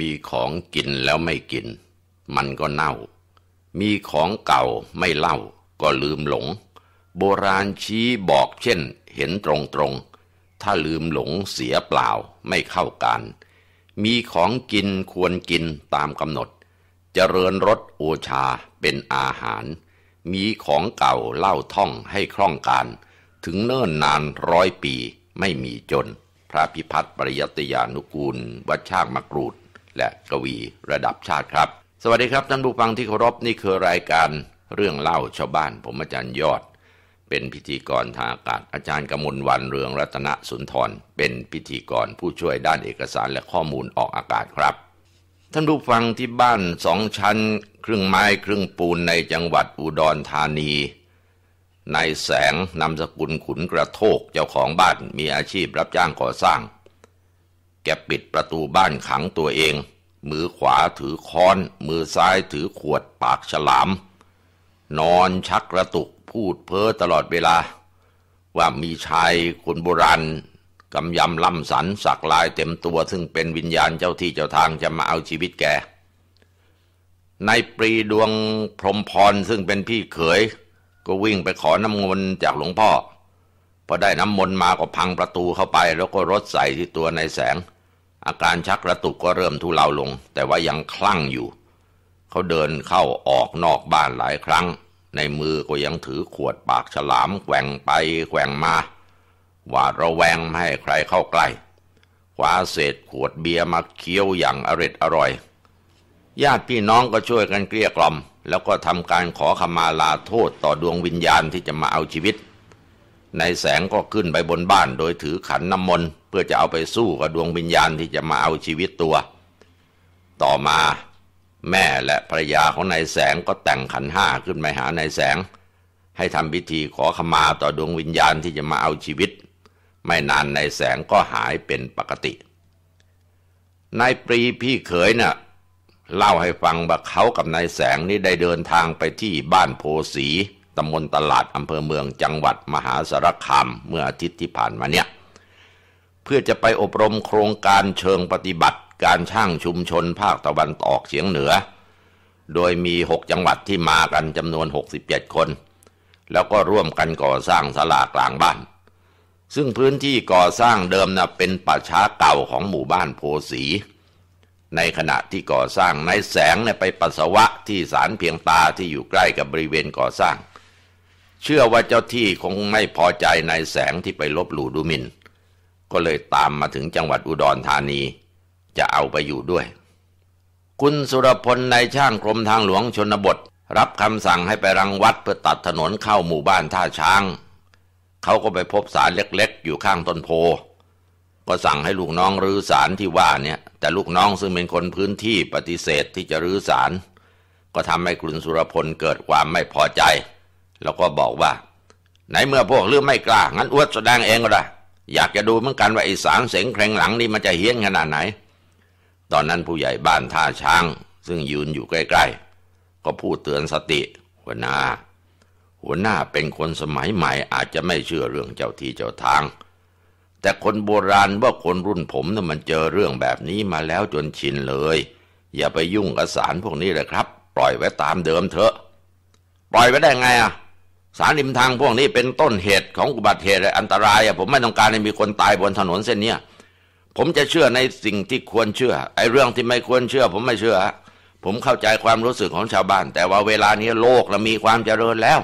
มีของกินแล้วไม่กิน มันก็เน่า มีของเก่าไม่เล่าก็ลืมหลง โบราณชี้บอกเช่นเห็นตรงตรงถ้าลืมหลงเสียเปล่าไม่เข้ากันมีของกินควรกินตามกำหนด เจริญรสโอชาเป็นอาหาร มีของเก่าเล่าท่องให้คล่องการ ถึงเนิ่นนานร้อยปีไม่มีจน พระพิพัฒน์ปริยติยานุกูลวัดชากมะกรูดและกวีระดับชาติครับ สวัสดีครับท่านผู้ฟังที่เคารพนี่คือรายการเรื่องเล่าชาวบ้านผมอาจารย์ยอดเป็นพิธีกรทางอากาศอาจารย์กมลวันเรืองรัตนสุนทร เป็นพิธีกรผู้ช่วยด้านเอกสารและข้อมูลออกอากาศครับ ท่านผู้ฟังที่บ้านสองชั้นครึ่งไม้ครึ่งปูนในจังหวัดอุดรธานีนายแสงนำสกุลขุนกระโทกเจ้าของบ้านมีอาชีพรับจ้างก่อสร้าง แกปิดประตูบ้านขังตัวเองมือขวาถือค้อน มือซ้ายถือขวดปากฉลาม นอนชักกระตุกพูดเพ้อตลอดเวลา ว่ามีชายคนโบราณกำยำล่ำสัน สักลายเต็มตัว ซึ่งเป็นวิญญาณเจ้าที่เจ้าทางจะมาเอาชีวิตแกนายปรีดวงพรมพรซึ่งเป็นพี่เขยก็วิ่งไปขอน้ำมนต์จากหลวงพ่อ พอได้น้ำมนต์มาก็พังประตูเข้าไป แล้วก็รถใส่ที่ตัวนายแสงอาการชักกระตุกก็เริ่มทุเลาลง แต่ว่ายังคลั่งอยู่ เขาเดินเข้าออกนอกบ้านหลายครั้ง ในมือก็ยังถือขวดปากฉลามแกว่งไปแกว่งมา หวาดระแวงไม่ให้ใครเข้าใกล้คว้าเศษขวดเบียร์มาเคี้ยวอย่างอร็ดอร่อย ญาติพี่น้องก็ช่วยกันเกลี้ยกล่อม แล้วก็ทำการขอขมาลาโทษต่อดวงวิญญาณที่จะมาเอาชีวิตนายแสงก็ขึ้นไปบนบ้านโดยถือขันน้ำมนต์เพื่อจะเอาไปสู้กับดวงวิญญาณที่จะมาเอาชีวิตตัว ต่อมาแม่และภรรยาของนายแสงก็แต่งขันห้าขึ้นไปหานายแสง ให้ทำพิธีขอขมาต่อดวงวิญญาณที่จะมาเอาชีวิต ไม่นานนายแสงก็หายเป็นปกตินายปรีพี่เขยนะ่ะเล่าให้ฟังว่าเขากับนายแสงนี่ได้เดินทางไปที่บ้านโพสีตำบลตลาดอำเภอเมืองจังหวัดมหาสารคาม เมื่ออาทิตย์ที่ผ่านมาเนี่ย เพื่อจะไปอบรมโครงการเชิงปฏิบัติการช่างชุมชนภาคตะวันออกเฉียงเหนือ โดยมี 6 จังหวัดที่มากันจำนวน 67 คน แล้วก็ร่วมกันก่อสร้างสลากลางบ้าน ซึ่งพื้นที่ก่อสร้างเดิมนะเป็นป่าช้าเก่าของหมู่บ้านโพสี ในขณะที่ก่อสร้างนายแสงเนี่ยไปปัสสาวะที่สารเพียงตาที่อยู่ใกล้กับบริเวณก่อสร้างเชื่อว่าเจ้าที่คงไม่พอใจนายแสงที่ไปลบหลู่ดูมินนก็เลยตามมาถึงจังหวัดอุดรธานี จะเอาไปอยู่ด้วย คุณสุรพลนายช่างกรมทางหลวงชนบท รับคำสั่งให้ไปรังวัดเพื่อตัดถนนเข้าหมู่บ้านท่าช้าง เขาก็ไปพบสารเล็กๆ อยู่ข้างต้นโพ ก็สั่งให้ลูกน้องรื้อสารที่ว่าเนี่ย แต่ลูกน้องซึ่งเป็นคนพื้นที่ปฏิเสธที่จะรื้อสารก็ทำให้คุณสุรพลเกิดความไม่พอใจแล้วก็บอกว่า ไหนเมื่อพวกเรื่องไม่กล้างั้นอวดแสดงเองก็ได้อยากจะดูเหมือนกันว่าไอ้สางเสงแข็งหลังนี่มันจะเฮี้ยนขนาดไหน ตอนนั้นผู้ใหญ่บ้านท่าช้างซึ่งยืนอยู่ใกล้ ๆ ก็พูดเตือนสติหัวหน้าหัวหน้าเป็นคนสมัยใหม่อาจจะไม่เชื่อเรื่องเจ้าที่เจ้าทาง แต่คนโบราณว่าคนรุ่นผมนะ่ะมันเจอเรื่องแบบนี้มาแล้วจนชินเลย อย่าไปยุ่งกับสารพวกนี้เลยครับปล่อยไว้ตามเดิมเถอะ ปล่อยไว้ได้ไงอะ่ะสารริมทางพวกนี้เป็นต้นเหตุของอุบัติเหตุอันตรายผมไม่ต้องการให้มีคนตายบนถนนเส้นเนี้ยผมจะเชื่อในสิ่งที่ควรเชื่อไอ้เรื่องที่ไม่ควรเชื่อผมไม่เชื่อ ผมเข้าใจความรู้สึกของชาวบ้าน แต่ว่าเวลานี้โลกเรามีความเจริญแล้ว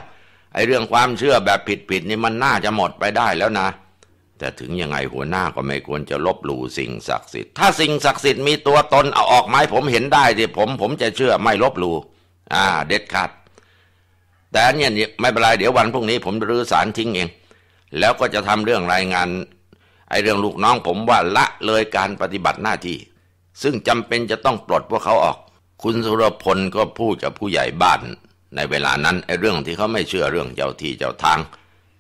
ไอ้เรื่องความเชื่อแบบผิดๆนี่มันน่าจะหมดไปได้แล้วนะ แต่ถึงยังไงหัวหน้าก็ไม่ควรจะลบหลู่สิ่งศักดิ์สิทธิ์ถ้าสิ่งศักดิ์สิทธิ์มีตัวตนเอาออกไม้ผมเห็นได้ที่ผมผมจะเชื่อไม่ลบหลู่อ่า เด็ดขาดแต่เนี่ยไม่เป็นไรเดี๋ยววันพรุ่งนี้ผมรื้อสารทิ้งเอง แล้วก็จะทำเรื่องรายงานไอ้เรื่องลูกน้องผมว่าละเลยการปฏิบัติหน้าที่ ซึ่งจำเป็นจะต้องปลดพวกเขาออก คุณสุรพลก็พูดกับผู้ใหญ่บ้าน ในเวลานั้นไอ้เรื่องที่เขาไม่เชื่อเรื่องเจ้าที่เจ้าทาง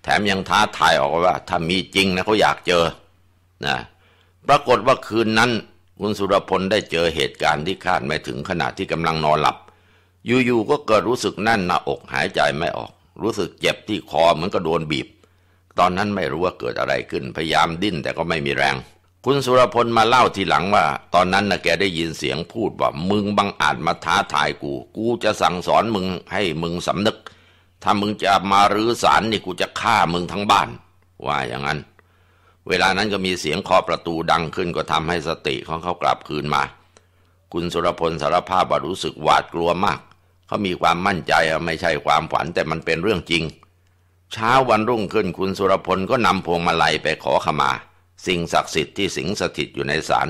แถมยังท้าทายออกว่า ถ้ามีจริงนะเขาอยากเจอนะปรากฏว่าคืนนั้นคุณสุรพลได้เจอเหตุการณ์ที่คาดไม่ถึงขณะที่กำลังนอนหลับอยู่ๆก็เกิดรู้สึกแน่นหน้าอกหายใจไม่ออก รู้สึกเจ็บที่คอเหมือนกับโดนบีบ ตอนนั้นไม่รู้ว่าเกิดอะไรขึ้นพยายามดิ้นแต่ก็ไม่มีแรง คุณสุรพลมาเล่าทีหลังว่า ตอนนั้นนะแกได้ยินเสียงพูดว่ามึงบังอาจมาท้าทายกู กูจะสั่งสอนมึงให้มึงสำนึก ถ้ามึงจะมารื้อสารนี่กูจะฆ่ามึงทั้งบ้าน ว่าอย่างนั้น เวลานั้นก็มีเสียงเคาะประตูดังขึ้น ก็ทำให้สติของเขากลับคืนมา คุณสุรพลสารภาพว่ารู้สึกหวาดกลัวมากเขามีความมั่นใจไม่ใช่ความฝันแต่มันเป็นเรื่องจริง เช้าวันรุ่งขึ้นคุณสุรพลก็นำพวงมาลัยไปขอขมา สิ่งศักดิ์สิทธิ์ที่สิงสถิตอยู่ในศาล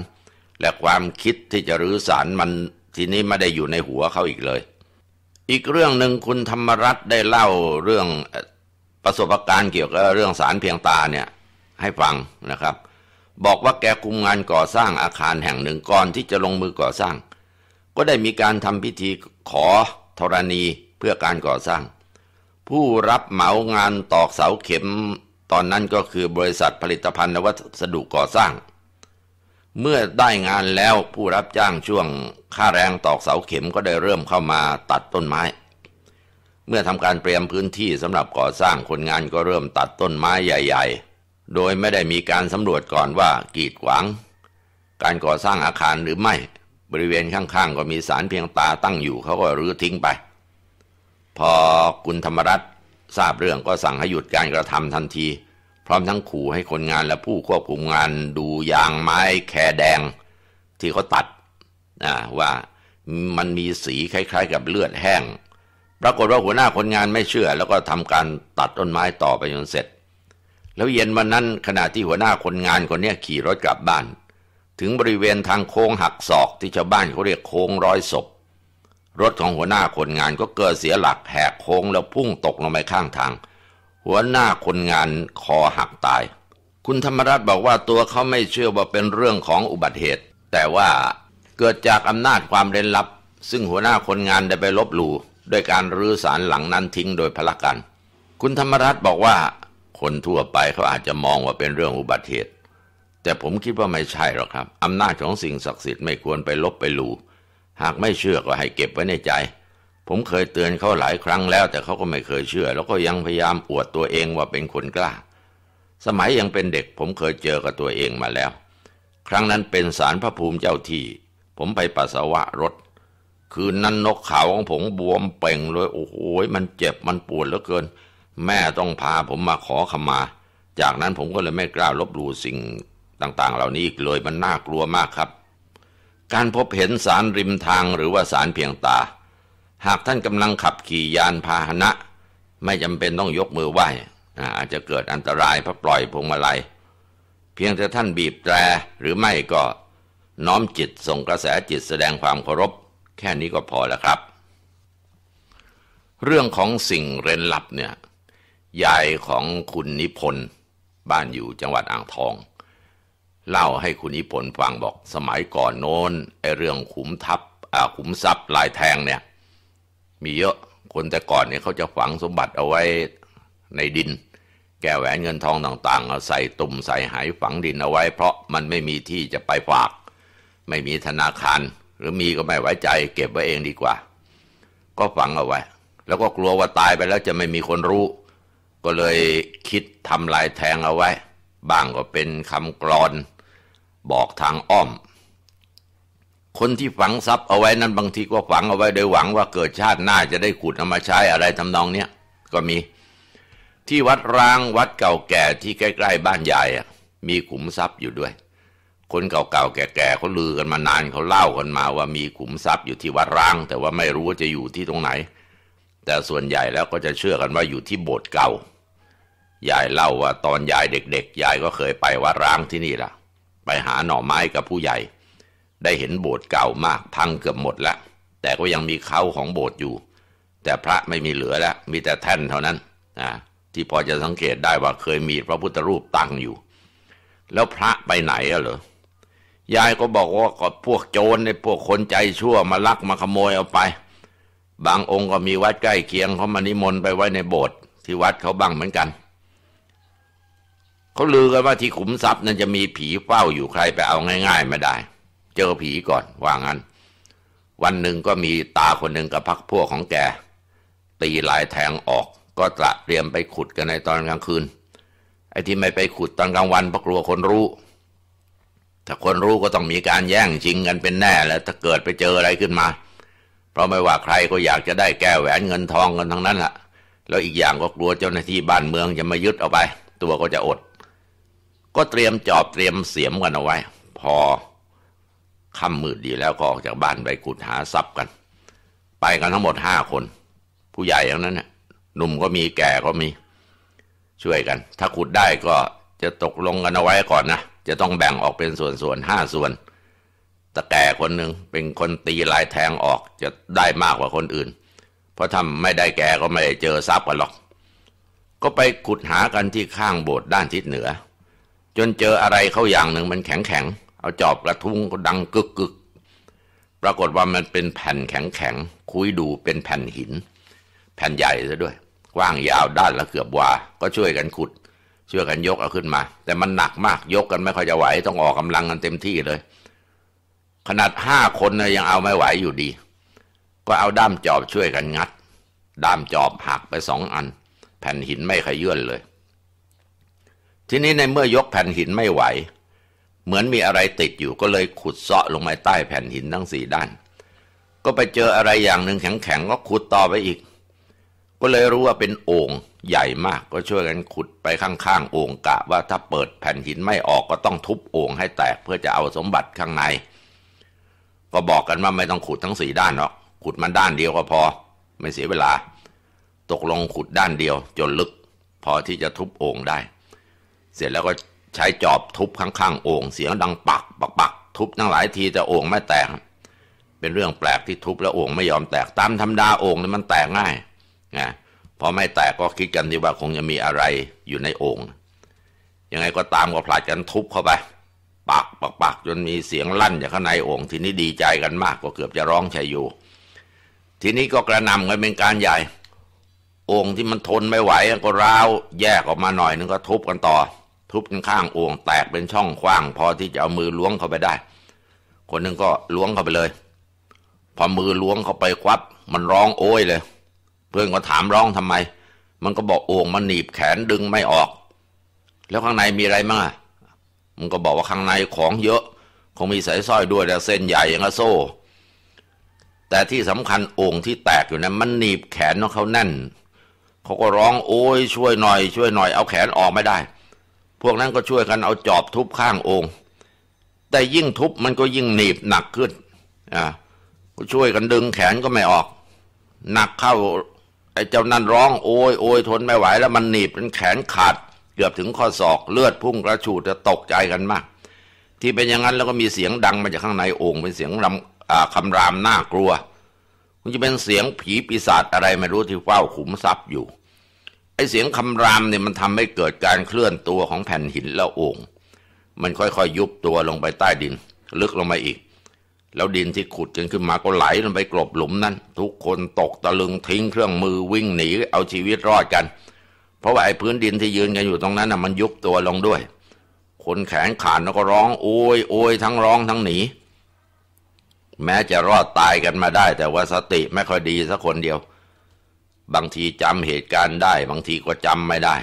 และความคิดที่จะรื้อศาลมันทีนี้ไม่ได้อยู่ในหัวเขาอีกเลย อีกเรื่องหนึ่งคุณธรรมรัตน์ได้เล่าเรื่องประสบการณ์เกี่ยวกับเรื่องศาลเพียงตาเนี่ยให้ฟังนะครับ บอกว่าแกคุมงานก่อสร้าง อาคารแห่งหนึ่งก่อนที่จะลงมือก่อสร้าง ก็ได้มีการทำพิธีขอธรณีเพื่อการก่อสร้าง ผู้รับเหมางานตอกเสาเข็ม ตอนนั้นก็คือบริษัทผลิตภัณฑ์วัสดุก่อสร้าง เมื่อได้งานแล้วผู้รับจ้างช่วง ค่าแรงตอกเสาเข็ม ก็ได้เริ่มเข้ามาตัดต้นไม้ เมื่อทำการเตรียมพื้นที่สำหรับก่อสร้างคนงานก็เริ่มตัดต้นไม้ใหญ่ ๆ โดยไม่ได้มีการสำรวจก่อนว่ากีดขวางการก่อสร้างอาคารหรือไม่บริเวณข้างๆ ก็มีสารเพียงตาตั้งอยู่เขาก็รื้อทิ้งไป พอคุณธรรมรัตทราบเรื่องก็สั่งให้หยุดการกระทำทันที พร้อมทั้งขู่ให้คนงานและผู้ควบคุมงานดูยางไม้แคแดงที่เขาตัดว่ามันมีสีคล้าย ๆ กับเลือดแห้ง ปรากฏว่าหัวหน้าคนงานไม่เชื่อ แล้วก็ทำการตัดต้นไม้ต่อไปจนเสร็จ แล้วเย็นวันนั้นขณะที่หัวหน้าคนงานคนนี้ขี่รถกลับบ้านถึงบริเวณทางโค้งหักศอกที่ชาวบ้านเขาเรียกโค้งร้อยศพ รถของหัวหน้าคนงานก็เกิดเสียหลักแหกโค้งแล้วพุ่งตกลงไปข้างทาง หัวหน้าคนงานคอหักตาย คุณธรรมรัตน์บอกว่าตัวเขาไม่เชื่อว่าเป็นเรื่องของอุบัติเหตุ แต่ว่าเกิดจากอำนาจความเร้นลับ ซึ่งหัวหน้าคนงานได้ไปลบหลู่ด้วยการรื้อสารหลังนั้นทิ้งโดยพละกันคุณธรรมรัตน์บอกว่าคนทั่วไปเขาอาจจะมองว่าเป็นเรื่องอุบัติเหตุแต่ผมคิดว่าไม่ใช่หรอกครับอำนาจของสิ่งศักดิ์สิทธิ์ไม่ควรไปลบไปลู หากไม่เชื่อก็ให้เก็บไว้ในใจ ผมเคยเตือนเขาหลายครั้งแล้ว แต่เขาก็ไม่เคยเชื่อ แล้วก็ยังพยายามอวดตัวเองว่าเป็นคนกล้า สมัยยังเป็นเด็ก ผมเคยเจอกับตัวเองมาแล้ว ครั้งนั้นเป็นสารพระภูมิเจ้าที่ ผมไปปัสสาวะรถ คืนนั้นนกขาวของผมบวม เป่งเลยโอ้โหมันเจ็บมันปวดเหลือเกิน แม่ต้องพาผมมาขอขมา จากนั้นผมก็เลยไม่กล้าลบหลู่สิ่งต่าง ๆ เหล่านี้อีกเลยมันน่ากลัวมากครับ การพบเห็นสารริมทางหรือว่าสารเพียงตา หากท่านกำลังขับขี่ยานพาหนะ ไม่จำเป็นต้องยกมือไหว้อาจจะเกิดอันตรายเพราะปล่อยพวงมาลัยเพียงแต่ท่านบีบแตรหรือไม่ก็น้อมจิตส่งกระแสจิตแสดงความเคารพ แค่นี้ก็พอแล้วครับ เรื่องของสิ่งเร้นลับเนี่ยยายของคุณนิพนธ์บ้านอยู่จังหวัดอ่างทองเล่าให้คุณนิพนธ์ฟังบอก สมัยก่อนโน้นไอเรื่องขุมทัพขุมทรัพย์ลายแทงเนี่ย มีเยอะคนแต่ก่อนเนี่ยเขาจะฝังสมบัติเอาไว้ในดิน แก้แหวนเงินทองต่างๆเอาใส่ตุ่มใส่หายฝังดินเอาไว้ เพราะมันไม่มีที่จะไปฝาก ไม่มีธนาคาร หรือมีก็ไม่ไว้ใจ เก็บไว้เองดีกว่า ก็ฝังเอาไว้ แล้วก็กลัวว่าตายไปแล้วจะไม่มีคนรู้ ก็เลยคิดทำลายแทงเอาไว้บ้างก็เป็นคำกรอนบอกทางอ้อม คนที่ฝังทรัพย์เอาไว้นั้น บางทีก็ฝังเอาไว้โดยหวังว่าเกิดชาติหน้าจะได้ขุดเอามาใช้อะไรทำนองเนี้ยก็มีที่วัดร้างวัดเก่าแก่ที่ใกล้ ๆ บ้านใหญ่มีขุมทรัพย์อยู่ด้วย คนเก่าๆแก่ๆเขาลือกันมานานเขาเล่ากันมาว่ามีขุมทรัพย์อยู่ที่วัดร้างแต่ว่าไม่รู้ว่าจะอยู่ที่ตรงไหน แต่ส่วนใหญ่แล้วก็จะเชื่อกันว่าอยู่ที่โบสถ์เก่ายายเล่าว่าตอนยายเด็กๆยายก็เคยไปวัดร้างที่นี่ละไปหาหน่อไม้กับผู้ใหญ่ได้เห็นโบสถ์เก่ามากพังเกือบหมดแล้ว แต่ก็ยังมีเขาของโบสถ์อยู่ แต่พระไม่มีเหลือแล้ว มีแต่แท่นเท่านั้นนะที่พอจะสังเกตได้ว่าเคยมีพระพุทธรูปตั้งอยู่ แล้วพระไปไหนอะเหรอยายก็บอกว่าก็พวกโจรในพวกคนใจชั่วมาลักมาขโมยเอาไป บางองค์ก็มีวัดใกล้เคียงเขามานิมนต์ไปไว้ในโบสถ์ที่วัดเขาบ้างเหมือนกันเขาลือกันว่าที่ขุมทรัพย์นั้นจะมีผีเฝ้าอยู่ใครไปเอาง่าย ๆ ไม่ได้ เจอผีก่อน ว่างั้น วันหนึ่งก็มีตาคนหนึ่งกับพักพวกของแก ตีลายแทงออกก็ตระเตรียมไปขุดกันในตอนกลางคืน ไอ้ที่ไม่ไปขุด ตอนกลางวันเพราะกลัวคนรู้ ถ้าคนรู้ก็ต้องมีการแย่ง ชิงกันเป็นแน่แล้วถ้าเกิดไปเจออะไรขึ้นมา เพราะไม่ว่าใครก็อยากจะได้แก้แหวนเงินทองกันทั้งนั้นแหละแล้วอีกอย่างก็กลัวเจ้าหน้าที่บ้านเมืองจะมายึดเอาไป ตัวก็จะอดก็เตรียมจอบเตรียมเสียมกันเอาไว้ พอค่ำมืดดีแล้วก็ออกจากบ้านไปขุดหาทรัพย์กัน ไปกันทั้งหมดห้าคน ผู้ใหญ่อย่างนั้นน่ะหนุ่มก็มีแก่ก็มีช่วยกัน ถ้าขุดได้ก็จะตกลงกันเอาไว้ก่อนนะจะต้องแบ่งออกเป็นส่วนๆห้าส่วนตะแก่คนหนึ่งเป็นคนตีลายแทงออก จะได้มากกว่าคนอื่นเพราะทำไม่ได้แก่ก็ไม่ได้เจอทรัพย์กันหรอก ก็ไปขุดหากันที่ข้างโบสถ์ด้านทิศเหนือจนเจออะไรเข้าอย่างหนึ่งมันแข็งแข็ง เอาจอบกระทุ้งก็ดังกึกกึก ปรากฏว่ามันเป็นแผ่นแข็งแข็งคุยดูเป็นแผ่นหิน แผ่นใหญ่ซะด้วย กว้างยาวด้านละเกือบวาก็ช่วยกันขุด ช่วยกันยกเอาขึ้นมา แต่มันหนักมากยกกันไม่ค่อยจะไหว ต้องออกกำลังกันเต็มที่เลยขนาดห้าคนนะยังเอาไม่ไหวอยู่ดี ก็เอาด้ามจอบช่วยกันงัด ด้ามจอบหักไปสองอัน แผ่นหินไม่ขยื่นเลยทีนี้ในเมื่อยกแผ่นหินไม่ไหว เหมือนมีอะไรติดอยู่ก็เลยขุดเซาะลงมาใต้แผ่นหินทั้งสี่ด้าน ก็ไปเจออะไรอย่างหนึ่งแข็งๆ ก็ขุดต่อไปอีก ก็เลยรู้ว่าเป็นโอ่งใหญ่มากก็ช่วยกันขุดไปข้างๆโอ่งกะ ว่าถ้าเปิดแผ่นหินไม่ออกก็ต้องทุบโอ่งให้แตกเพื่อจะเอาสมบัติข้างใน ก็บอกกันว่าไม่ต้องขุดทั้งสี่ด้านหรอกขุดมันด้านเดียวก็พอไม่เสียเวลา ตกลงขุดด้านเดียว จนลึกพอที่จะทุบโอ่งได้เสร็จแล้วก็ใช้จอบทุบข้างๆโอ่งเสียงดัง ปักปักทุบตั้งหลายทีแต่โอ่งไม่แตกเป็นเรื่องแปลกที่ทุบแล้วโอ่งไม่ยอมแตกตามธรรมดาโอ่งนี่มันแตกง่ายนะพอไม่แตกก็คิดกันที่ว่าคงจะมีอะไรอยู่ในโอ่งยังไงก็ตามก็ผลัดกันทุบเข้าไปปักปักปักจนมีเสียงลั่นจากข้างในโอ่งทีนี้ดีใจกันมากก็เกือบจะร้องชัยอยู่ ทีนี้ก็กระนำกันเป็นการใหญ่โอ่งที่มันทนไม่ไหวก็ร้าวแยกออกมาหน่อยนึงก็ทุบกันต่อทุบข้างโอ่งแตกเป็นช่องกว้าง พอที่จะเอามือล้วงเข้าไปได้ คนนึงก็ล้วงเข้าไปเลย พอมือล้วงเข้าไปควับมันร้องโอยเลย เพื่อนก็ถามร้องทำไม มันก็บอกโอ่งมันหนีบแขนดึงไม่ออก แล้วข้างในมีอะไรมั่งอ่ะมันก็บอกว่าข้างในของเยอะคงมีสายสร้อยด้วยแล้วเส้นใหญ่อย่างโซ่ แต่ที่สำคัญโอ่งที่แตกอยู่นั้น มันหนีบแขนของเขาแน่นเขาก็ร้องโอ้ยช่วยหน่อย ช่วยหน่อยเอาแขนออกไม่ได้พวกนั้นก็ช่วยกันเอาจอบทุบข้างองค์ แต่ยิ่งทุบมันก็ยิ่งหนีบหนักขึ้น อ่า ก็ช่วยกันดึงแขนก็ไม่ออก หนักเข้าไอ้เจ้านั่นร้องโอยโอยทนไม่ไหว แล้วมันหนีบเป็นแขนขาด เกือบถึงข้อศอก เลือดพุ่งกระฉูดจะตกใจกันมาก ที่เป็นอย่างนั้น แล้วก็มีเสียงดังมาจากข้างในองค์เป็นเสียงรำคำรามน่ากลัวมันจะเป็นเสียงผีปีศาจอะไรไม่รู้ที่เฝ้าขุมทรัพย์อยู่ไอเสียงคำรามเนี่ยมันทำให้เกิดการเคลื่อนตัวของแผ่นหินและโอ่งมันค่อยๆยุบตัวลงไปใต้ดิน ลึกลงไปอีก แล้วดินที่ขุดกันขึ้นมาก็ไหลลงไปกลบหลุมนั้น ทุกคนตกตะลึงทิ้งเครื่องมือวิ่งหนีเอาชีวิตรอดกัน เพราะว่าไอ้พื้นดินที่ยืนกันอยู่ตรงนั้นน่ะมันยุบตัวลงด้วย คนแขนขาดแล้วก็ร้องโอยโอยทั้งร้องทั้งหนีแม้จะรอดตายกันมาได้ แต่ว่าสติ ไม่ค่อยดีสักคนเดียวบางทีจำเหตุการณ์ได้บางทีก็จำไม่ได้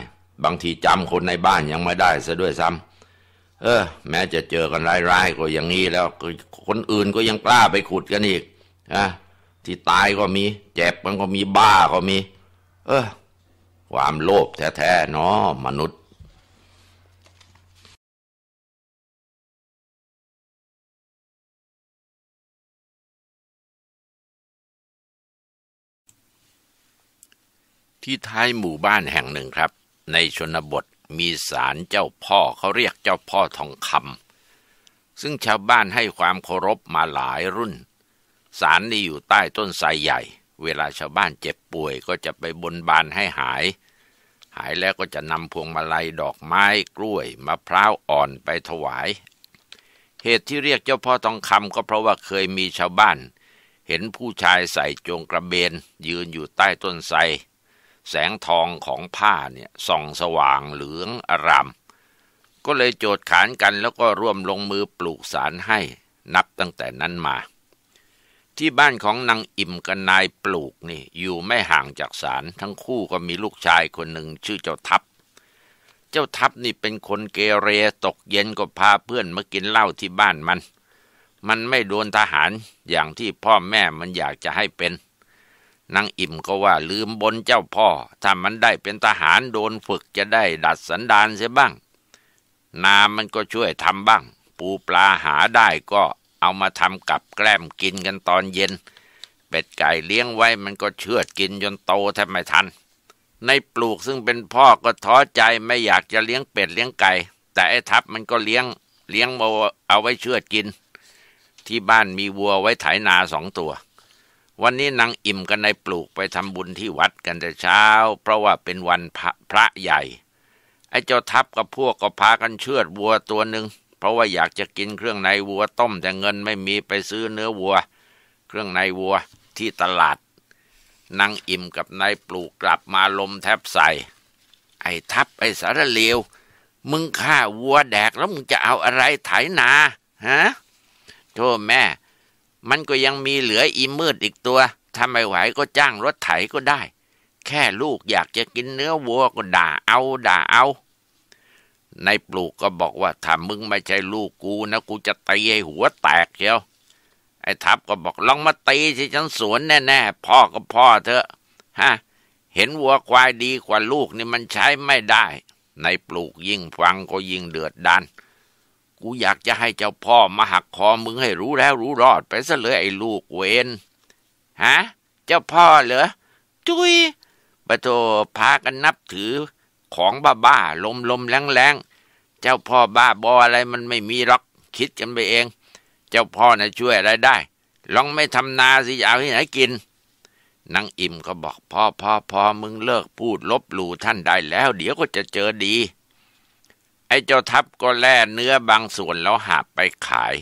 บางทีจำคนในบ้านยังไม่ได้ซะด้วยซ้ำเออ แม้จะเจอกันร้ายๆก็อย่างนี้แล้ว คนอื่นก็ยังกล้าไปขุดกันอีกนะที่ตายก็มี เจ็บมันก็มีบ้าก็มี เออ ความโลภแท้ๆเนาะมนุษย์ที่ท้ายหมู่บ้านแห่งหนึ่งครับ ในชนบทมีศาลเจ้าพ่อเขาเรียกเจ้าพ่อทองคำซึ่งชาวบ้านให้ความเคารพมาหลายรุ่นศาลนี้อยู่ใต้ต้นไทรใหญ่ เวลาชาวบ้านเจ็บป่วยก็จะไปบนบานให้หาย หายแล้วก็จะนำพวงมาลัยดอกไม้กล้วยมะพร้าวอ่อนไปถวาย เหตุที่เรียกเจ้าพ่อทองคำก็เพราะว่าเคยมีชาวบ้าน เห็นผู้ชายใส่จงกระเบนยืนอยู่ใต้ต้นไทรแสงทองของผ้าเนี่ยส่องสว่างเหลืองอารามก็เลยโจทย์ขานกันแล้วก็ร่วมลงมือปลูกสารให้นับตั้งแต่นั้นมา ที่บ้านของนางอิ่มกับนายปลูกนี่อยู่ไม่ห่างจากสารทั้งคู่ก็มีลูกชายคนหนึ่งชื่อเจ้าทับเจ้าทับนี่เป็นคนเกเรตกเย็นก็พาเพื่อนมากินเหล้าที่บ้านมัน มันไม่โดนทหารอย่างที่พ่อแม่มันอยากจะให้เป็นนางอิ่มก็ว่าลืมบนเจ้าพ่อถ้ามันได้เป็นทหารโดนฝึกจะได้ ดัดสันดานเสียบ้างนามันก็ช่วยทำบ้าง ปูปลาหาได้ก็เอามาทำกับแกล้มกินกันตอนเย็น เป็ดไก่เลี้ยงไว้มันก็เชือดกินจนโตแทบไม่ทัน ในปลูกซึ่งเป็นพ่อก็ท้อใจไม่อยากจะเลี้ยงเป็ดเลี้ยงไก่แต่ไอ้ทับมันก็เลี้ยงเลี้ยงเอาไว้เชือดกิน ที่บ้านมีวัวไว้ไถนาสองตัววันนี้นางอิ่มกันายปลูกไปทำบุญที่วัดกันแต่เช้า เพราะว่าเป็นวันพระพระใหญ่ ไอ้เจ้าทัพกับพวกก็พากันเชือดวัวตัวหนึ่งเพราะว่าอยากจะกินเครื่องในวัวต้มแต่เงินไม่มีไปซื้อเนื้อวัว เครื่องในวัวที่ตลาด นาง อิ่มกับนายปลูกกลับมาลมแทบใส่ไอ้ทัพไอ้สารเลว มึงฆ่าวัวแดกแล้วมึงจะเอาอะไรไถนาฮะโทษแม่มันก็ยังมีเหลืออีมืดอีกตัว ถ้าไม่ไหวก็จ้างรถไถก็ได้ แค่ลูกอยากจะกินเนื้อวัวก็ด่าเอาด่าเอา นายปลูกก็บอกว่าถ้ามึงไม่ใช่ลูกกูนะ กูจะตีให้หัวแตกเชียว ไอ้ทับก็บอกลองมาตีที่ฉันสวนแน่ ๆ พ่อก็พ่อเถอะ ฮะ เห็นวัวควายดีกว่าลูกนี่มันใช้ไม่ได้ นายปลูกยิ่งฟังก็ยิ่งเดือดดันกูอยากจะให้เจ้าพ่อมาหักคอมึงให้รู้แล้วรู้รอดไปซะเลยไอ้ลูกเวน ฮะ เจ้าพ่อเหรอจุยปะโตพากันนับถือ ของบ้าบ้าลมลมแรงแรงเจ้าพ่อบ้าบออะไรมันไม่มีหรอกคิดกันไปเอง เจ้าพ่อน่ะช่วยอะไรได้ ลองไม่ทำนาสิเอาที่ไหนกินนางอิ่มก็บอกพ่อ พ่อ พ่อ มึงเลิกพูดลบหลู่ท่านได้แล้ว เดี๋ยวก็จะเจอดีไอ้เจ้าทัพก็แล่เนื้อบางส่วนแล้วหาไปขาย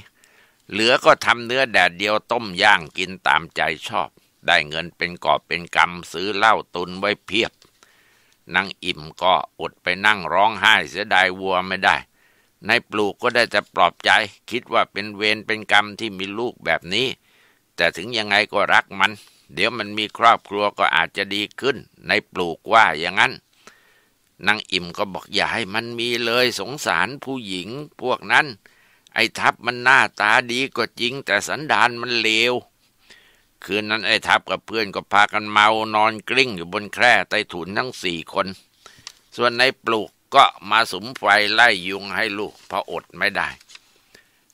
เหลือก็ทำเนื้อแดดเดียวต้มย่างกินตามใจชอบ ได้เงินเป็นกอบเป็นกำซื้อเหล้าตุนไว้เพียบนางอิ่มก็อดไปนั่งร้องไห้เสียดายวัวไม่ได้ ในปลูกก็ได้จะปลอบใจ คิดว่าเป็นเวรเป็นกรรมที่มีลูกแบบนี้ แต่ถึงยังไงก็รักมัน เดี๋ยวมันมีครอบครัวก็อาจจะดีขึ้นในปลูกว่าอย่างนั้นนางอิ่มก็บอกอย่าให้มันมีเลยสงสารผู้หญิงพวกนั้น ไอ้ทัพมันหน้าตาดีก็จริงแต่สันดานมันเลว คืนนั้นไอ้ทัพกับเพื่อนก็พากันเมานอนกลิ้งอยู่บนแคร่ใต้ถุนทั้งสี่คน ส่วนในปลูกก็มาสมไฟไล่ยุงให้ลูกพออดไม่ได้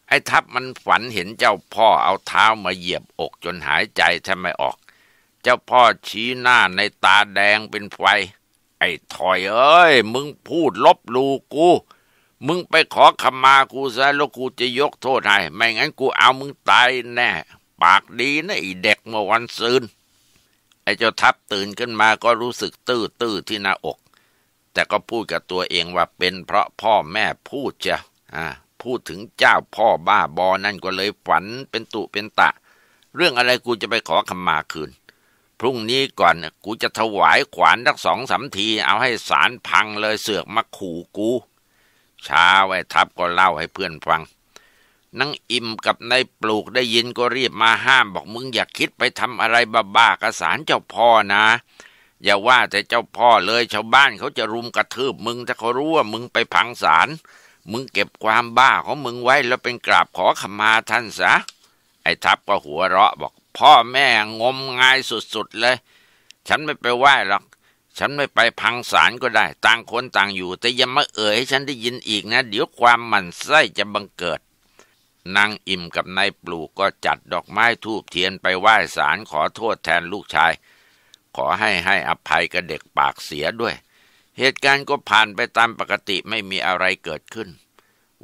ไอ้ทัพมันฝันเห็นเจ้าพ่อเอาเท้ามาเหยียบอกจนหายใจแทบไม่ออก เจ้าพ่อชี้หน้าในตาแดงเป็นไฟไอ้ถอยเอ้ยมึงพูดลบลูกู มึงไปขอขมากูซะแล้วกูจะยกโทษให้ ไม่งั้นกูเอามึงตายแน่ปากดี นะไอ้เด็กเมื่อวันซืนไอ้เจ้าทัพตื่นขึ้นมาก็รู้สึกตื้อตื้อที่หน้าอก แต่ก็พูดกับตัวเองว่าเป็นเพราะพ่อแม่พูดจ้ะอ่าพูดถึงเจ้าพ่อบ้าบอนั่นก็เลยฝันเป็นตุเป็นตะ เรื่องอะไรกูจะไปขอขมาคืนพรุ่งนี้ก่อนกูจะถวายขวานทักสองสามทีเอาให้สารพังเลยเสือกมาขู่กูช้าไว้ทับก็เล่าให้เพื่อนฟังนังอิ่มกับนายปลูกได้ยินก็รีบมาห้ามบอก มึงอย่าคิดไปทำอะไรบ้าๆกับสารเจ้าพ่อนะ อย่าว่าแต่เจ้าพ่อเลยชาวบ้านเขาจะรุมกระทืบมึงถ้าเขารู้ว่ามึงไปพังสารมึงเก็บความบ้าของมึงไว้แล้วเป็นกราบขอขมาท่านซะไอ้ทับก็หัวเราะบอกพ่อแม่งมงายสุดๆเลย ฉันไม่ไปไหว้หรอก ฉันไม่ไปพังศาลก็ได้ ต่างคนต่างอยู่แต่ยยงไมาเอ่ยให้ฉันได้ยินอีกนะ เดี๋ยวความหมันไส้จะบังเกิดนางอิ่มกับนายปลูกก็จัดดอกไม้ทูบเทียนไปไหว้ศาลขอโทษแทนลูกชาย ขอให้ให้อภัยกับเด็กปากเสียด้วย เหตุการณ์ก็ผ่านไปตามปกติไม่มีอะไรเกิดขึ้น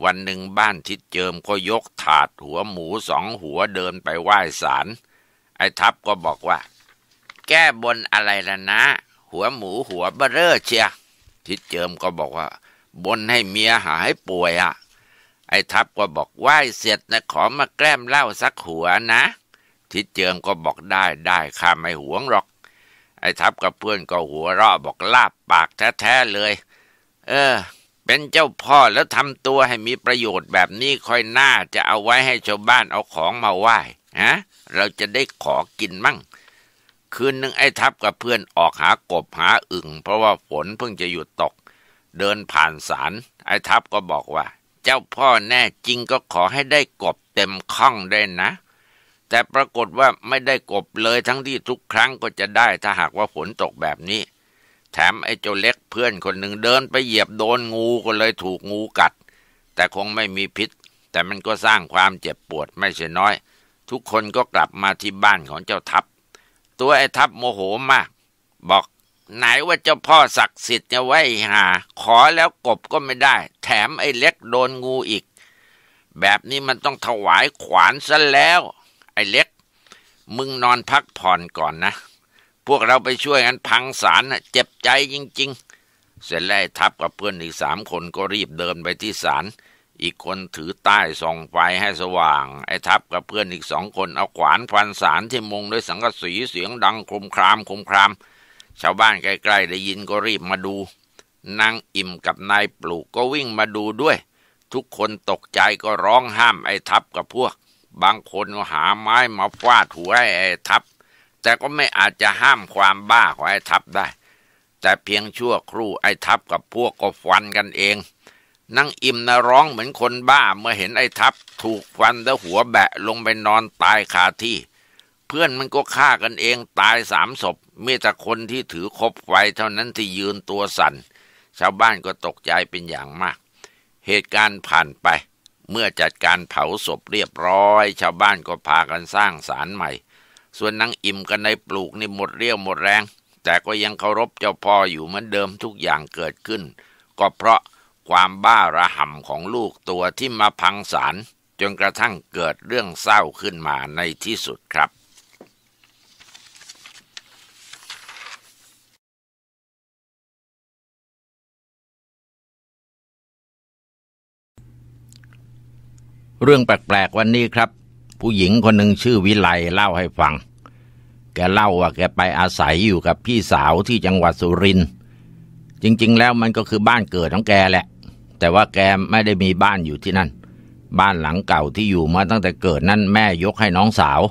วันหนึ่งบ้านทิดเจิมก็ยกถาดหัวหมูสองหัวเดินไปไหว้ศาลไอ้ทัพก็บอกว่าแก้บนอะไรล่ะนะหัวหมูหัวเบเร่อเชีย ทิดเจิมก็บอกว่าบนให้เมียหายป่วยอะ่ะ ไอ้ทัพก็บอกไหวเสร็จนะขอมาแกล้มเหล้าสักหัวนะ ทิดเจิมก็บอกได้ได้ข้าไม่หวงหรอก ไอ้ทัพกับเพื่อนก็หัวเราะบอกลาบปากแท้ๆเลย เออเป็นเจ้าพ่อแล้วทำตัวให้มีประโยชน์แบบนี้ค่อยหน้าจะเอาไว้ให้ชาวบ้านเอาของมาไหว้ฮะเราจะได้ขอกินมั่ง คืนหนึ่งไอ้ทับกับเพื่อนออกหากบหาอึ่งเพราะว่าฝนเพิ่งจะหยุดตก เดินผ่านศาลไอ้ทับก็บอกว่า เจ้าพ่อแน่จริงก็ขอให้ได้กบเต็มข้องได้นะ แต่ปรากฏว่าไม่ได้กบเลยทั้งที่ทุกครั้งก็จะได้ถ้าหากว่าฝนตกแบบนี้ แถมไอ้เจ้าเล็กเพื่อนคนหนึ่งเดินไปเหยียบโดนงูก็เลยถูกงูกัด แต่คงไม่มีพิษ แต่มันก็สร้างความเจ็บปวดไม่ใช่น้อยทุกคนก็กลับมาที่บ้านของเจ้าทัพ ตัวไอ้ทัพโมโหมาก บอกไหนว่าเจ้าพ่อศักดิ์สิทธิ์จะไว้หา ขอแล้วกบก็ไม่ได้ แถมไอ้เล็กโดนงูอีก แบบนี้มันต้องถวายขวานซะแล้ว ไอ้เล็ก มึงนอนพักผ่อนก่อนนะ พวกเราไปช่วยกันพังสารนะเจ็บใจจริง ๆ เสร็จแล้วทับกับเพื่อนอีกสามคนก็รีบเดินไปที่ศาลอีกคนถือใต้ส่องไฟให้สว่าง ไอ้ทับกับเพื่อนอีกสองคนเอาขวานฟันสารที่มุงด้วยสังกะสีเสียงดังคุมครามคุมครามชาวบ้านใกล้ๆได้ยินก็รีบมาดูนางอิ่มกับนายปลูกก็วิ่งมาดูด้วย ทุกคนตกใจก็ร้องห้ามไอ้ทับกับพวก บางคนก็หาไม้มาฟาดหัวไอ้ทับ แต่ก็ไม่อาจจะห้ามความบ้าของไอ้ทับได้ แต่เพียงชั่วครู่ไอ้ทับกับพวกก็ฟันกันเองนางอิ่มนะร้องเหมือนคนบ้าเมื่อเห็นไอ้ทับถูกฟันแล้วหัวแบะลงไปนอนตายคาที่ เพื่อนมันก็ฆ่ากันเองตายสามศพมีแต่คนที่ถือคบไฟเท่านั้นที่ยืนตัวสัน่น ชาวบ้านก็ตกใจเป็นอย่างมาก เหตุการณ์ผ่านไปเมื่อจัดการเผาศพเรียบร้อย ชาวบ้านก็พากันสร้างศาลใหม่ ส่วนนางอิ่มกันในปลูกนี่หมดเรี่ยวหมดแรง แต่ก็ยังเคารพเจ้าพ่ออยู่เหมือนเดิมทุกอย่างเกิดขึ้นก็เพราะความบ้าระห่ำของลูกตัวที่มาพังสาร จนกระทั่งเกิดเรื่องเศร้าขึ้นมาในที่สุดครับ เรื่องแปลกๆวันนี้ครับ ผู้หญิงคนหนึ่งชื่อวิไลเล่าให้ฟัง แกเล่าว่าแกไปอาศัยอยู่กับพี่สาวที่จังหวัดสุรินทร์จริงๆแล้วมันก็คือบ้านเกิดของแกแหละแต่ว่าแกไม่ได้มีบ้านอยู่ที่นั่น บ้านหลังเก่าที่อยู่มาตั้งแต่เกิดนั่นแม่ยกให้น้องสาว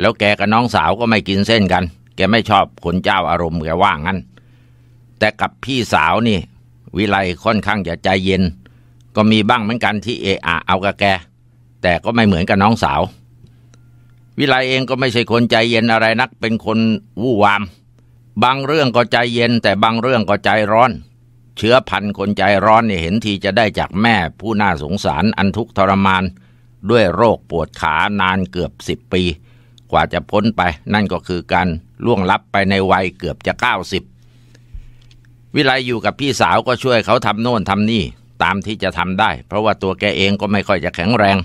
แล้วแกกับน้องสาวก็ไม่กินเส้นกัน แกไม่ชอบคนเจ้าอารมณ์แก ว่างั้น แต่กับพี่สาวนี่ วิไลค่อนข้างจะใจเย็น ก็มีบ้างเหมือนกันที่เอะอะเอากับแก แต่ก็ไม่เหมือนกับน้องสาว วิไลเองก็ไม่ใช่คนใจเย็นอะไรนัก เป็นคนวู่วาม บางเรื่องก็ใจเย็น แต่บางเรื่องก็ใจร้อนเชื้อพันคนใจร้อนเนี่ยเห็นทีจะได้จากแม่ผู้น่าสงสารอันทุกทรมาน ด้วยโรคปวดขานานเกือบสิบปี กว่าจะพ้นไป นั่นก็คือการล่วงลับไปในวัยเกือบจะเก้าสิบวิไลอยู่กับพี่สาวก็ช่วยเขาทำโน่นทำนี่ตามที่จะทำได้ เพราะว่าตัวแกเองก็ไม่ค่อยจะแข็งแรง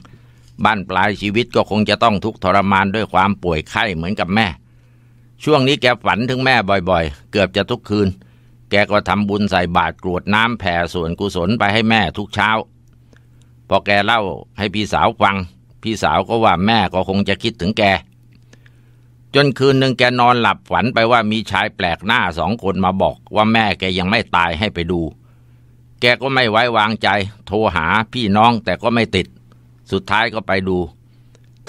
บ้านปลายชีวิตก็คงจะต้องทุกทรมานด้วยความป่วยไข้เหมือนกับแม่ ช่วงนี้แกฝันถึงแม่บ่อยๆ เกือบจะทุกคืนแกก็ทำบุญใส่บาตรกรวดน้ำแผ่ส่วนกุศลไปให้แม่ทุกเช้า พอแกเล่าให้พี่สาวฟัง พี่สาวก็ว่าแม่ก็คงจะคิดถึงแก จนคืนหนึ่งแกนอนหลับฝันไปว่ามีชายแปลกหน้าสองคนมาบอกว่าแม่แกยังไม่ตายให้ไปดู แกก็ไม่ไว้วางใจ โทรหาพี่น้องแต่ก็ไม่ติด สุดท้ายก็ไปดู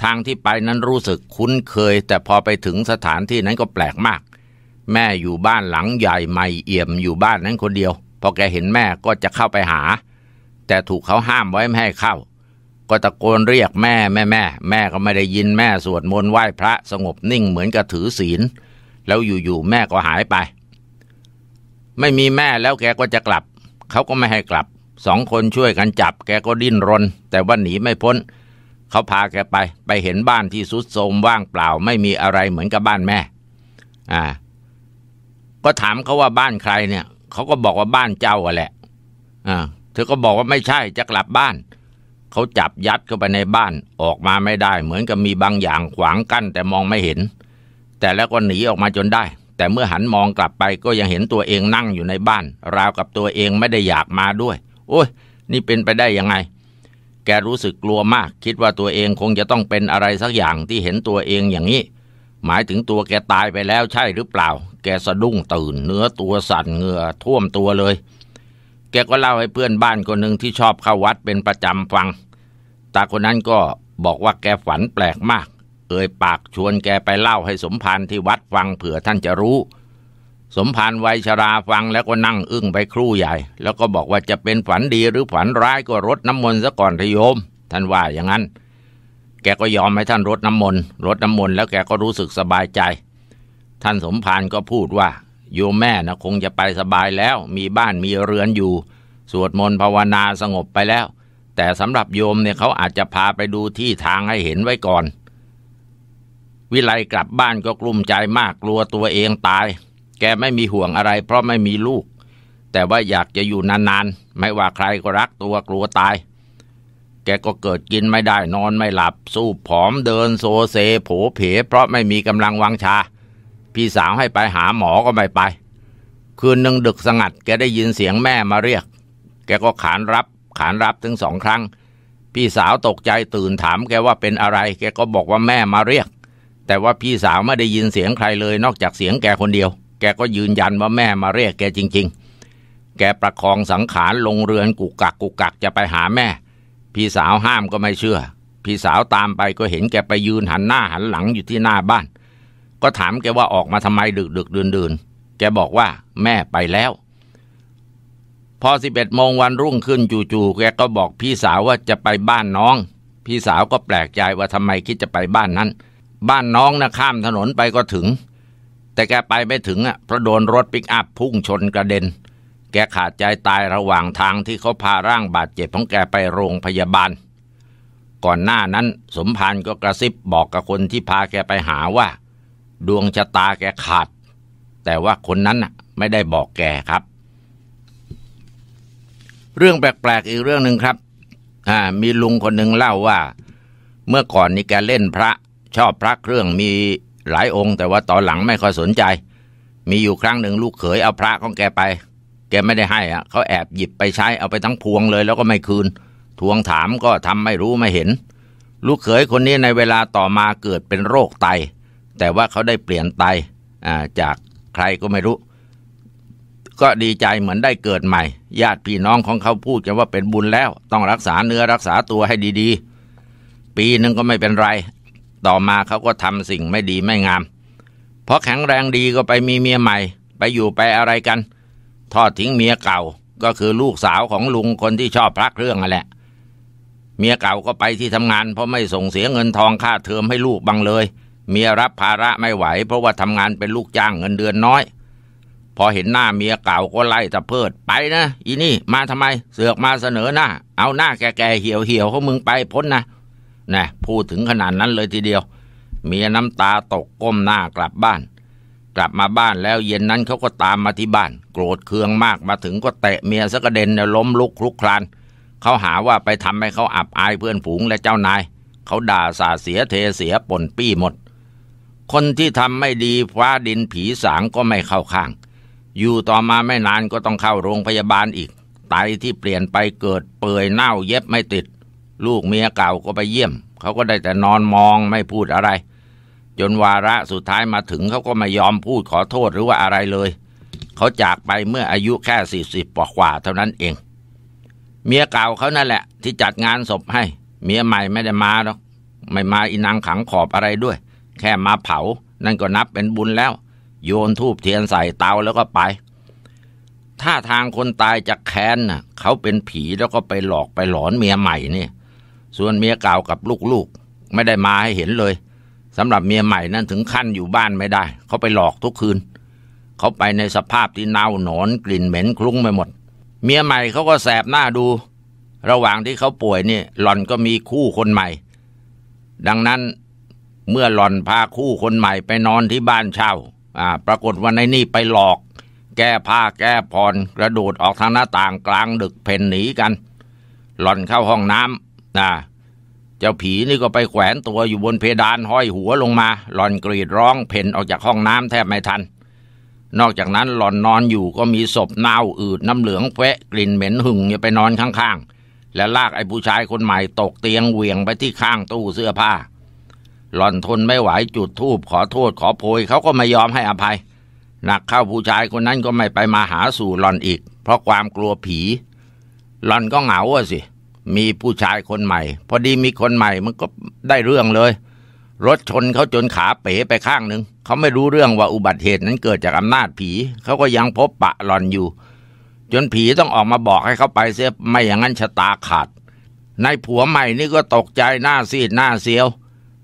ทางที่ไปนั้นรู้สึกคุ้นเคย แต่พอไปถึงสถานที่นั้นก็แปลกมากแม่อยู่บ้านหลังใหญ่ไม่เอี่ยมอยู่บ้านนั้นคนเดียวพอแกเห็นแม่ก็จะเข้าไปหา แต่ถูกเขาห้ามไว้ไม่ให้เข้า ก็ตะโกนเรียกแม่ แม่แม่แม่ก็ไม่ได้ยินแม่สวดมนต์ไหว้พระสงบนิ่งเหมือนกับถือศีลแล้วอยู่ๆแม่ก็หายไป ไม่มีแม่แล้วแกก็จะกลับ เขาก็ไม่ให้กลับสองคนช่วยกันจับ แกก็ดิ้นรน แต่ว่าหนีไม่พ้น เขาพาแกไป ไปเห็นบ้านที่สุดโทมว่างเปล่า ไม่มีอะไรเหมือนกับบ้านแม่ อ่าก็ถามเขาว่าบ้านใครเนี่ย เขาก็บอกว่าบ้านเจ้าแหละอ่าเธอก็บอกว่าไม่ใช่จะกลับบ้าน เขาจับยัดเข้าไปในบ้าน ออกมาไม่ได้ เหมือนกับมีบางอย่างขวางกั้นแต่มองไม่เห็น แต่แล้วก็หนีออกมาจนได้ แต่เมื่อหันมองกลับไป ก็ยังเห็นตัวเองนั่งอยู่ในบ้าน ราวกับตัวเองไม่ได้อยากมาด้วย โอ้ย นี่เป็นไปได้ยังไง แกรู้สึกกลัวมาก คิดว่าตัวเองคงจะต้องเป็นอะไรสักอย่างที่เห็นตัวเองอย่างนี้ หมายถึงตัวแกตายไปแล้ว ใช่หรือเปล่าแกสะดุ้งตื่นเนื้อตัวสั่นเหงื่อ ท่วมตัวเลย แกก็เล่าให้เพื่อนบ้านคนหนึ่ง ที่ชอบเข้าวัดเป็นประจำฟัง ตาคนนั้นก็บอกว่าแกฝันแปลกมาก เอ่ยปากชวนแกไปเล่าให้สมภารที่วัดฟังเผื่อท่านจะรู้ สมภารวัยชราฟังแล้วก็นั่งอึ้งไปครู่ใหญ่ แล้วก็บอกว่าจะเป็นฝันดีหรือฝันร้ายก็รดน้ำมนต์ซะก่อนทโยม ท่านว่าอย่างนั้นแกก็ยอมให้ท่านรดน้ำมนต์รดน้ำมนต์แล้วแกก็รู้สึกสบายใจท่านสมพานก็พูดว่า โยมแม่นะคงจะไปสบายแล้ว มีบ้านมีเรือนอยู่ สวดมนต์ภาวนาสงบไปแล้ว แต่สำหรับโยมเนี่ยเขาอาจจะพาไปดูที่ทางให้เห็นไว้ก่อน วิไลกลับบ้านก็กลุ้มใจมากกลัวตัวเองตาย แกไม่มีห่วงอะไรเพราะไม่มีลูก แต่ว่าอยากจะอยู่นานๆไม่ว่าใครก็รักตัวกลัวตาย แกก็เกิดกินไม่ได้นอนไม่หลับสู้ผอมเดินโซเซโผเพเพราะไม่มีกำลังวังชาพี่สาวให้ไปหาหมอก็ไม่ไป คืนหนึ่งดึกสงัด แกได้ยินเสียงแม่มาเรียก แกก็ขานรับขานรับถึงสองครั้ง พี่สาวตกใจตื่นถามแกว่าเป็นอะไร แกก็บอกว่าแม่มาเรียก แต่ว่าพี่สาวไม่ได้ยินเสียงใครเลยนอกจากเสียงแกคนเดียว แกก็ยืนยันว่าแม่มาเรียกแกจริงๆ แกประคองสังขารลงเรือนกุกกักกุกกักจะไปหาแม่ พี่สาวห้ามก็ไม่เชื่อ พี่สาวตามไปก็เห็นแกไปยืนหันหน้าหันหลังอยู่ที่หน้าบ้านก็ถามแกว่าออกมาทำไมดึกดึกดื่นดื่นแกบอกว่า แม่ไปแล้ว พอสิบเอ็ดโมงวันรุ่งขึ้นจู่ๆแกก็บอกพี่สาวว่าจะไปบ้านน้อง พี่สาวก็แปลกใจว่าทำไมคิดจะไปบ้านนั้น บ้านน้องนะข้ามถนนไปก็ถึง แต่แกไปไม่ถึงอ่ะเพราะโดนรถปิกอัพพุ่งชนกระเด็น แกขาดใจตายระหว่างทางที่เขาพาร่างบาดเจ็บของแกไปโรงพยาบาล ก่อนหน้านั้น สมพันธ์ก็กระซิบบอกกับคนที่พาแกไปหาว่าดวงชะตาแกขาด แต่ว่าคนนั้นน่ะไม่ได้บอกแกครับ เรื่องแปลกๆอีกเรื่องหนึ่งครับอ่ามีลุงคนหนึ่งเล่าว่า เมื่อก่อนนี่แกเล่นพระชอบพระเครื่องมีหลายองค์ แต่ว่าตอนหลังไม่ค่อยสนใจ มีอยู่ครั้งหนึ่งลูกเขยเอาพระของแกไป แกไม่ได้ให้อ่ะเขาแอบหยิบไปใช้เอาไปทั้งพวงเลย แล้วก็ไม่คืน ทวงถามก็ทำไม่รู้ไม่เห็น ลูกเขยคนนี้ในเวลาต่อมาเกิดเป็นโรคไตแต่ว่าเขาได้เปลี่ยนไตจากใครก็ไม่รู้ ก็ดีใจเหมือนได้เกิดใหม่ ญาติพี่น้องของเขาพูดกันว่าเป็นบุญแล้ว ต้องรักษาเนื้อรักษาตัวให้ดีๆ ปีนึงก็ไม่เป็นไร ต่อมาเขาก็ทำสิ่งไม่ดีไม่งาม เพราะแข็งแรงดีก็ไปมีเมียใหม่ ไปอยู่ไปอะไรกัน ทอดทิ้งเมียเก่า ก็คือลูกสาวของลุงคนที่ชอบพระเครื่องนั่นแหละ เมียเก่าก็ไปที่ทำงาน เพราะไม่ส่งเสียเงินทองค่าเทอมให้ลูกบังเลยเมียรับภาระไม่ไหวเพราะว่าทำงานเป็นลูกจ้างเงินเดือนน้อยพอเห็นหน้าเมียเก่าก็ไล่ตะเพิดไปนะอีนี่มาทำไม เสือกมาเสนอหน้าเอาหน้าแก่ๆเหี่ยวๆเขามึงไปพ้นนะนะพูดถึงขนาดนั้นเลยทีเดียว เมียน้ำตาตกก้มหน้ากลับบ้าน กลับมาบ้านแล้วเย็นนั้นเขาก็ตามมาที่บ้าน โกรธเคืองมากมาถึงก็เตะเมียสะกระเด็นล้มลุกคลุกคลานเขาหาว่าไปทำให้เขาอับอายเพื่อนฝูงและเจ้านายเขาด่าสาเสียเทเสียป่นปี้หมดคนที่ทำไม่ดีฟ้าดินผีสางก็ไม่เข้าข้าง อยู่ต่อมาไม่นานก็ต้องเข้าโรงพยาบาลอีกไตที่เปลี่ยนไปเกิดเปื่อยเน่าเย็บไม่ติด ลูกเมียเก่าก็ไปเยี่ยมเขาก็ได้แต่นอนมองไม่พูดอะไร จนวาระสุดท้ายมาถึงเขาก็ไม่ยอมพูดขอโทษหรือว่าอะไรเลย เขาจากไปเมื่ออายุแค่สี่สิบกว่าเท่านั้นเอง เมียเก่าเขานั่นแหละ ที่จัดงานศพให้ เมียใหม่ไม่ได้มาหรอกไม่มาอินังขังขอบอะไรด้วยแค่มาเผา นั่นก็นับเป็นบุญแล้ว โยนทูบเทียนใส่เตาแล้วก็ไป ถ้าทางคนตายจะแค้นน่ะเขาเป็นผีแล้วก็ไปหลอกไปหลอนเมียใหม่นี่ส่วนเมียเก่ากับลูกๆ ไม่ได้มาให้เห็นเลยสำหรับเมียใหม่นั้นถึงขั้นอยู่บ้านไม่ได้ เขาไปหลอกทุกคืน เขาไปในสภาพที่เน่าหนอนกลิ่นเหม็นคลุ้งไปหมด เมียใหม่เขาก็แสบหน้าดู ระหว่างที่เขาป่วยนี่หล่อนก็มีคู่คนใหม่ ดังนั้นเมื่อหล่อนพาคู่คนใหม่ไปนอนที่บ้านเช่าอ่าปรากฏว่าในนี่ไปหลอกแก้ผ้าแก้ผ่อนกระโดดออกทางหน้าต่างกลางดึกเพ่นหนีกัน หล่อนเข้าห้องน้ำนะเจ้าผีนี่ก็ไปแขวนตัวอยู่บนเพดานห้อยหัวลงมา หล่อนกรีดร้องเพ่นออกจากห้องน้ำแทบไม่ทัน นอกจากนั้นหล่อนนอนอยู่ก็มีศพเน่าอืดน้ำเหลืองแฝะกลิ่นเหม็นหึงอย่าไปนอนข้างๆ และลากไอ้ผู้ชายคนใหม่ ตกเตียงเหวี่ยงไปที่ข้างตู้เสื้อผ้าหล่อนทนไม่ไหวจุดทูบขอโทษขอโพยเขาก็ไม่ยอมให้อภัยหนักเข้าผู้ชายคนนั้นก็ไม่ไปมาหาสู่หล่อนอีกเพราะความกลัวผีหล่อนก็เหงาสิ มีผู้ชายคนใหม่ พอดีมีคนใหม่มันก็ได้เรื่องเลย รถชนเขาจนขาเป๋ไปข้างหนึ่งเขาไม่รู้เรื่องว่าอุบัติเหตุนั้นเกิดจากอำนาจผีเขาก็ยังพบปะหล่อนอยู่ จนผีต้องออกมาบอกให้เขาไปเสียไม่อย่างนั้นชะตาขาดในผัวใหม่นี่ก็ตกใจหน้าซีดหน้าเสียว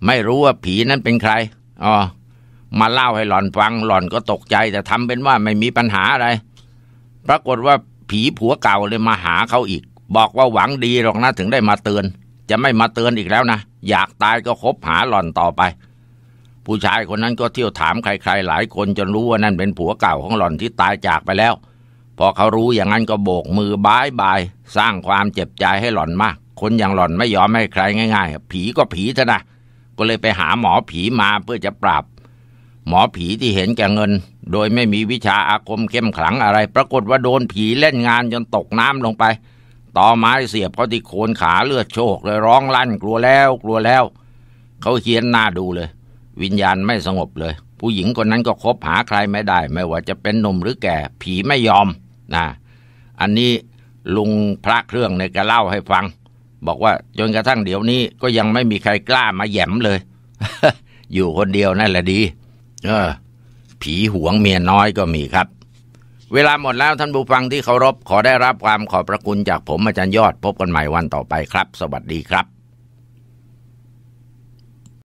ไม่รู้ว่าผีนั้นเป็นใครอ๋อมาเล่าให้หล่อนฟัง หล่อนก็ตกใจ แต่ทำเป็นว่าไม่มีปัญหาอะไร ปรากฏว่าผีผัวเก่าเลยมาหาเขาอีก บอกว่าหวังดีหรอกนะถึงได้มาเตือน จะไม่มาเตือนอีกแล้วนะ อยากตายก็คบหาหล่อนต่อไป ผู้ชายคนนั้นก็เที่ยวถามใครๆ หลายคนจนรู้ว่านั่นเป็นผัวเก่าของหล่อนที่ตายจากไปแล้ว พอเขารู้อย่างนั้นก็โบกมือบายบาย สร้างความเจ็บใจให้หล่อนมาก คนอย่างหล่อนไม่ยอมให้ใครง่าย ๆ ผีก็ผีเถอะนะก็เลยไปหาหมอผีมาเพื่อจะปราบหมอผีที่เห็นแก่เงิน โดยไม่มีวิชาอาคมเข้มขลังอะไร ปรากฏว่าโดนผีเล่นงานจนตกน้ำลงไป ต่อไม้เสียบเขาที่โคนขาเลือดโชกเลยร้องลั่นกลัวแล้วกลัวแล้ว เขาเฮียนหน้าดูเลย วิญญาณไม่สงบเลย ผู้หญิงคนนั้นก็คบหาใครไม่ได้ ไม่ว่าจะเป็นหนุ่มหรือแก่ ผีไม่ยอมนะ อันนี้ลุงพระเครื่องเนี่ยแกเล่าให้ฟังบอกว่าจนกระทั่งเดี๋ยวนี้ก็ยังไม่มีใครกล้ามาแย้มเลย อยู่คนเดียวนั่นแหละดี เออ ผีหวงเมียน้อยก็มีครับ เวลาหมดแล้วท่านผู้ฟังที่เคารพขอได้รับความขอบพระคุณจากผมอาจารย์ยอดพบกันใหม่วันต่อไปครับ สวัสดีครับ